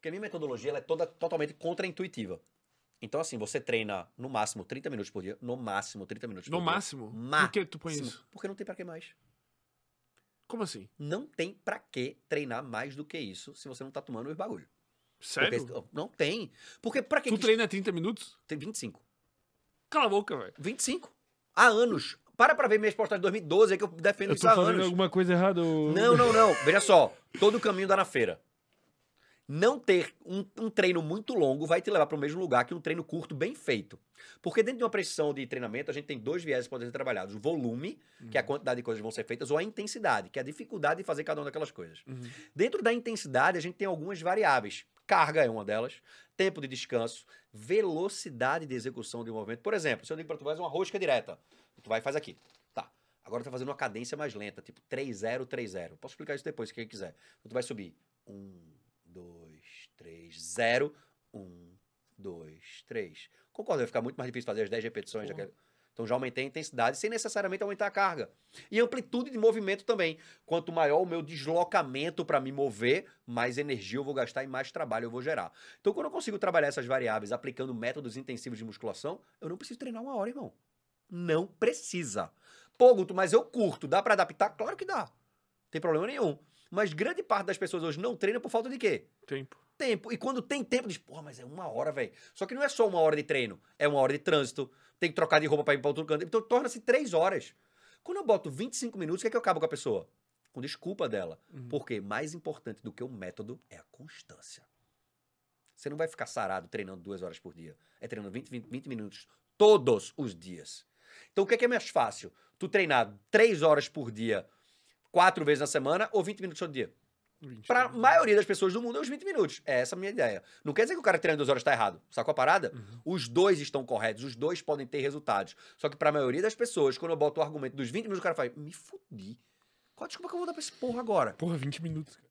Porque a minha metodologia é toda totalmente contraintuitiva. Então, assim, você treina no máximo 30 minutos por dia. No máximo 30 minutos por no dia. No máximo? por que tu põe isso? Porque não tem para que mais. Como assim? Não tem para que treinar mais do que isso se você não tá tomando os bagulho. Sério? Porque, não tem. Porque pra que. Tu treina 30 minutos? Tem 25. Cala a boca, velho. 25. Há anos. Para pra ver minhas postagens de 2012, é que eu defendo eu isso há anos. alguma coisa errada? Ou... Não, não, não. Veja só. Todo caminho dá na feira não ter um, um treino muito longo vai te levar para o mesmo lugar que um treino curto bem feito. Porque dentro de uma precisão de treinamento, a gente tem dois viés que podem ser trabalhados: o volume, uhum. que é a uhum. quantidade de coisas que vão ser feitas, ou a intensidade, que é a dificuldade de fazer cada uma daquelas coisas. Uhum. Dentro da intensidade, a gente tem algumas variáveis. Carga é uma delas, tempo de descanso, velocidade de execução de um movimento. Por exemplo, se eu digo para tu fazer uma rosca direta, tu vai e faz aqui. Tá. Agora tu tá fazendo uma cadência mais lenta, tipo 3-0, 3-0. Posso explicar isso depois, se quem quiser. Então, tu vai subir. Um, dois. 3, 0, 1, 2, 3. Concordo, vai ficar muito mais difícil fazer as 10 repetições uhum. Então já aumentei a intensidade sem necessariamente aumentar a carga. E amplitude de movimento também. Quanto maior o meu deslocamento para me mover, mais energia eu vou gastar e mais trabalho eu vou gerar. Então quando eu consigo trabalhar essas variáveis aplicando métodos intensivos de musculação, eu não preciso treinar uma hora, irmão. Não precisa. Pô, Guto, mas eu curto. Dá para adaptar? Claro que dá. Não tem problema nenhum. Mas grande parte das pessoas hoje não treina por falta de quê? Tempo tempo. E quando tem tempo, diz, porra, mas é uma hora, velho. Só que não é só uma hora de treino, é uma hora de trânsito, tem que trocar de roupa para ir para outro canto. Então torna-se três horas. Quando eu boto 25 minutos, o que é que eu acabo com a pessoa? Com desculpa dela. Uhum. Porque mais importante do que o método é a constância. Você não vai ficar sarado treinando duas horas por dia. É treinando 20, 20, 20 minutos todos os dias. Então o que é, que é mais fácil? Tu treinar três horas por dia, quatro vezes na semana ou 20 minutos todo dia? Para a maioria das pessoas do mundo é os 20 minutos. É essa a minha ideia. Não quer dizer que o cara treinando duas horas está errado. Sacou a parada? Uhum. Os dois estão corretos, os dois podem ter resultados. Só que para a maioria das pessoas, quando eu boto o argumento dos 20 minutos, o cara fala: me fodi Qual desculpa que eu vou dar pra esse porra agora? Porra, 20 minutos. Cara.